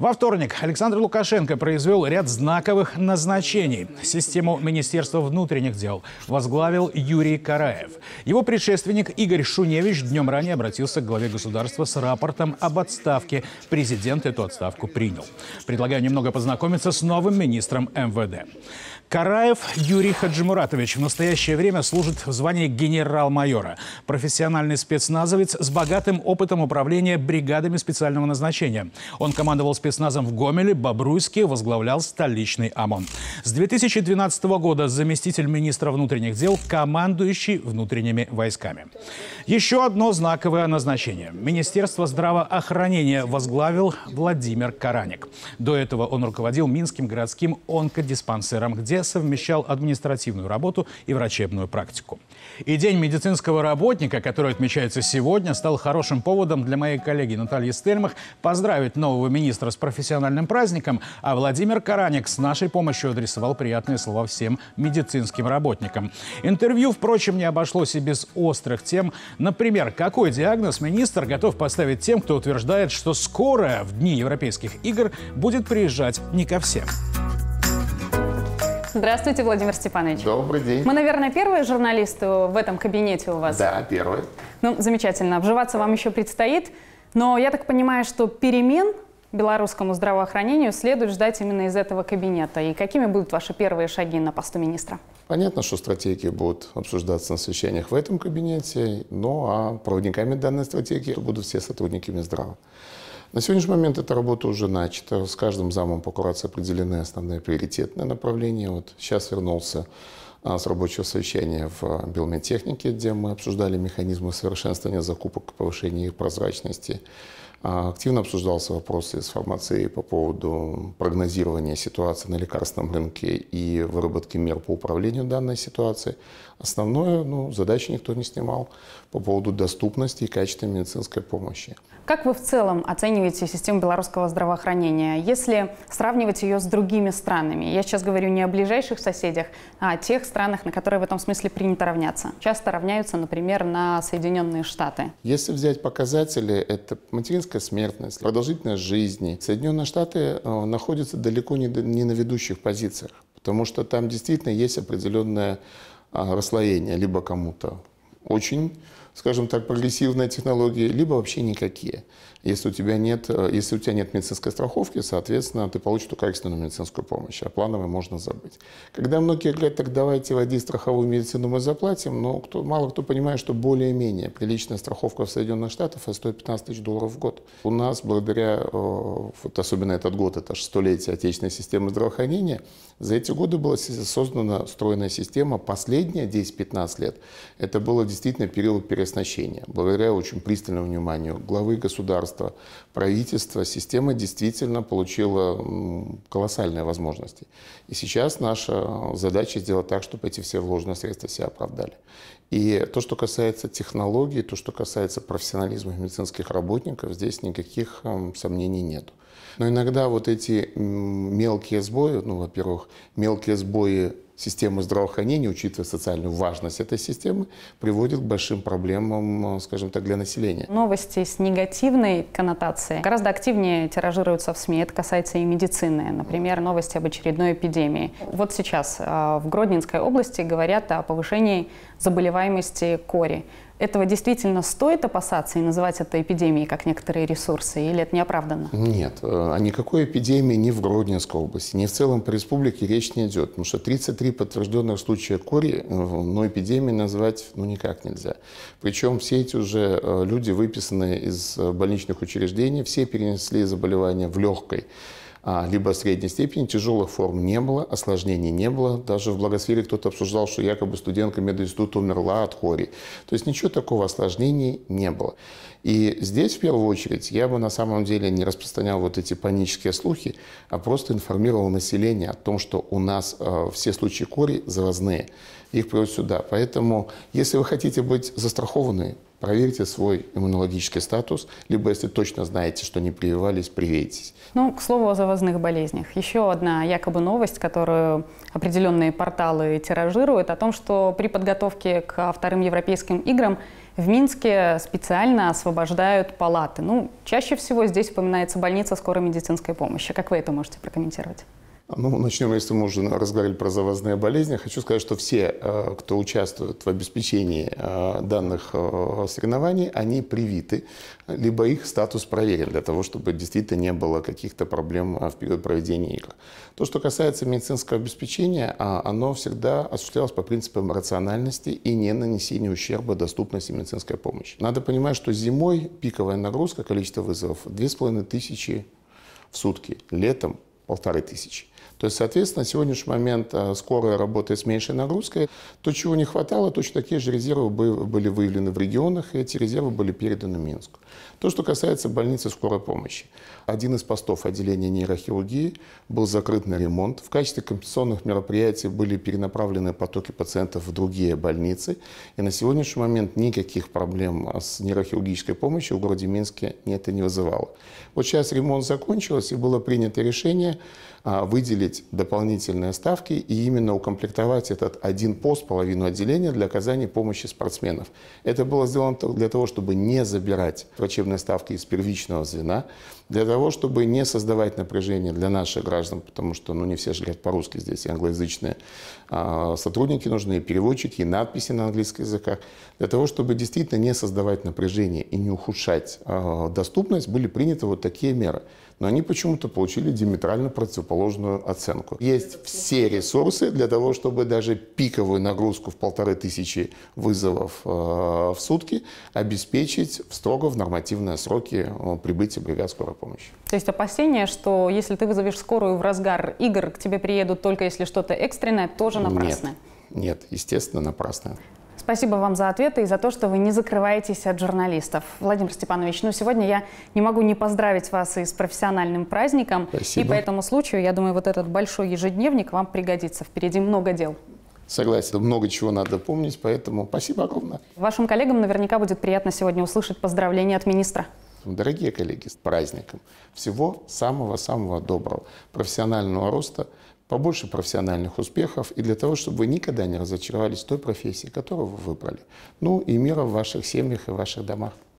Во вторник Александр Лукашенко произвел ряд знаковых назначений. Систему Министерства внутренних дел возглавил Юрий Караев. Его предшественник Игорь Шуневич днем ранее обратился к главе государства с рапортом об отставке. Президент эту отставку принял. Предлагаю немного познакомиться с новым министром МВД. Караев Юрий Хаджимуратович в настоящее время служит в звании генерал-майора. Профессиональный спецназовец с богатым опытом управления бригадами специального назначения. Он командовал спецназовцем спецназом в Гомеле Бобруйский возглавлял столичный ОМОН. С 2012 года заместитель министра внутренних дел, командующий внутренними войсками. Еще одно знаковое назначение. Министерство здравоохранения возглавил Владимир Караник. До этого он руководил Минским городским онкодиспансером, где совмещал административную работу и врачебную практику. И День медицинского работника, который отмечается сегодня, стал хорошим поводом для моей коллеги Натальи Стельмах поздравить нового министра с профессиональным праздником, а Владимир Караник с нашей помощью адресовал приятные слова всем медицинским работникам. Интервью, впрочем, не обошлось и без острых тем. Например, какой диагноз министр готов поставить тем, кто утверждает, что скорая в дни Европейских игр будет приезжать не ко всем. Здравствуйте, Владимир Степанович. Добрый день. Мы, наверное, первые журналисты в этом кабинете у вас. Да, первые. Ну, замечательно. Обживаться вам еще предстоит. Но я так понимаю, что перемен белорусскому здравоохранению следует ждать именно из этого кабинета? И какими будут ваши первые шаги на посту министра? Понятно, что стратегии будут обсуждаться на совещаниях в этом кабинете, но а проводниками данной стратегии будут все сотрудники Минздрава. На сегодняшний момент эта работа уже начата. С каждым замом по курации определены основные приоритетные направления. Вот сейчас вернулся а, с рабочего совещания в Белмедтехнике, где мы обсуждали механизмы совершенствования закупок, повышения их прозрачности. А, активно обсуждался вопрос с фармацией по поводу прогнозирования ситуации на лекарственном рынке и выработки мер по управлению данной ситуацией. Основное, ну, задачи никто не снимал по поводу доступности и качества медицинской помощи. Как вы в целом оцениваете систему белорусского здравоохранения, если сравнивать ее с другими странами? Я сейчас говорю не о ближайших соседях, а о тех странах, на которые в этом смысле принято равняться. Часто равняются, например, на Соединенные Штаты. Если взять показатели, это материнская низкая смертность, продолжительность жизни. Соединенные Штаты э, находятся далеко не на ведущих позициях, потому что там действительно есть определенное а, расслоение либо кому-то очень скажем так, прогрессивные технологии, либо вообще никакие. Если у тебя нет, э, если у тебя нет медицинской страховки, соответственно, ты получишь только экстренную медицинскую помощь, а плановой можно забыть. Когда многие говорят, так давайте води страховую медицину, мы заплатим, но кто, мало кто понимает, что более-менее приличная страховка в Соединенных Штатах а стоит 15 тысяч долларов в год. У нас, благодаря, э, вот особенно этот год, это же столетие отечественной системы здравоохранения, за эти годы была создана стройная система, последние 10-15 лет, это было действительно период перестройки оснащения. Благодаря очень пристальному вниманию главы государства, правительства, система действительно получила колоссальные возможности. И сейчас наша задача сделать так, чтобы эти все вложенные средства себя оправдали. И то, что касается технологий, то, что касается профессионализма медицинских работников, здесь никаких эм, сомнений нет. Но иногда вот эти мелкие сбои, ну, во-первых, мелкие сбои системы здравоохранения, учитывая социальную важность этой системы, приводит к большим проблемам, э, скажем так, для населения. Новости с негативной коннотацией гораздо активнее тиражируются в СМИ. Это касается и медицины. Например, новости об очередной эпидемии. Вот сейчас э, в Гродненской области говорят о повышении заболеваемости кори. Этого действительно стоит опасаться и называть это эпидемией, как некоторые ресурсы, или это неоправданно? Нет, о э, а никакой эпидемии ни в Гродненской области, ни в целом по республике речь не идет, потому что 33 подтвержденных случая кори, э, но эпидемией назвать ну никак нельзя. Причем все эти уже э, люди выписанные из больничных учреждений, все перенесли заболевания в легкой а, либо средней степени. Тяжелых форм не было, осложнений не было. Даже в благосфере кто-то обсуждал, что якобы студентка мединститута умерла от хори. То есть ничего такого осложнений не было. И здесь, в первую очередь, я бы на самом деле не распространял вот эти панические слухи, а просто информировал население о том, что у нас э, все случаи кори заразные. Их приводят сюда. Поэтому, если вы хотите быть застрахованы, проверьте свой иммунологический статус, либо если точно знаете, что не прививались, привейтесь. Ну, к слову о завозных болезнях. Еще одна якобы новость, которую определенные порталы тиражируют, о том, что при подготовке к вторым европейским играм в Минске специально освобождают палаты. Ну, чаще всего здесь упоминается больница скорой медицинской помощи. Как вы это можете прокомментировать? Ну, начнем, если мы уже разговаривали про завозные болезни. Хочу сказать, что все, э, кто участвует в обеспечении э, данных э, соревнований, они привиты, либо их статус проверен для того, чтобы действительно не было каких-то проблем в период проведения игр. То, что касается медицинского обеспечения, а, оно всегда осуществлялось по принципам рациональности и не нанесения ущерба доступности медицинской помощи. Надо понимать, что зимой пиковая нагрузка, количество вызовов 2500 в сутки, летом полторы тысячи. То есть, соответственно, на сегодняшний момент э, скорая работает с меньшей нагрузкой. То, чего не хватало, точно такие же резервы были выявлены в регионах, и эти резервы были переданы Минску. То, что касается больницы скорой помощи. Один из постов отделения нейрохирургии был закрыт на ремонт. В качестве компенсационных мероприятий были перенаправлены потоки пациентов в другие больницы. И на сегодняшний момент никаких проблем а, с нейрохирургической помощью в городе Минске это не вызывало. Вот сейчас ремонт закончился, и было принято решение а, выделить дополнительные ставки и именно укомплектовать этот один пост, половину отделения для оказания помощи спортсменов. Это было сделано для того, чтобы не забирать врачебные ставки из первичного звена, для того, чтобы не создавать напряжение для наших граждан, потому что ну, не все же говорят по-русски здесь, и англоязычные а, сотрудники нужны, и переводчики, и надписи на английских языках, для того, чтобы действительно не создавать напряжение и не ухудшать а, доступность, были приняты вот такие меры но они почему-то получили диаметрально противоположную оценку. Есть все ресурсы для того, чтобы даже пиковую нагрузку в полторы тысячи вызовов э, в сутки обеспечить строго в нормативные сроки э, прибытия бригад скорой помощи. То есть опасение, что если ты вызовешь скорую в разгар игр, к тебе приедут только если что-то экстренное, тоже напрасно? Нет. Нет, естественно, напрасно. Спасибо вам за ответы и за то, что вы не закрываетесь от журналистов. Владимир Степанович, ну сегодня я не могу не поздравить вас и с профессиональным праздником. Спасибо. И по этому случаю, я думаю, вот этот большой ежедневник вам пригодится. Впереди много дел. Согласен, много чего надо помнить, поэтому спасибо огромное. Вашим коллегам наверняка будет приятно сегодня услышать поздравления от министра. Дорогие коллеги, с праздником! Всего самого-самого доброго, профессионального роста, побольше профессиональных успехов и для того, чтобы вы никогда не разочаровались в той профессии, которую вы выбрали. Ну и мира в ваших семьях и ваших домах.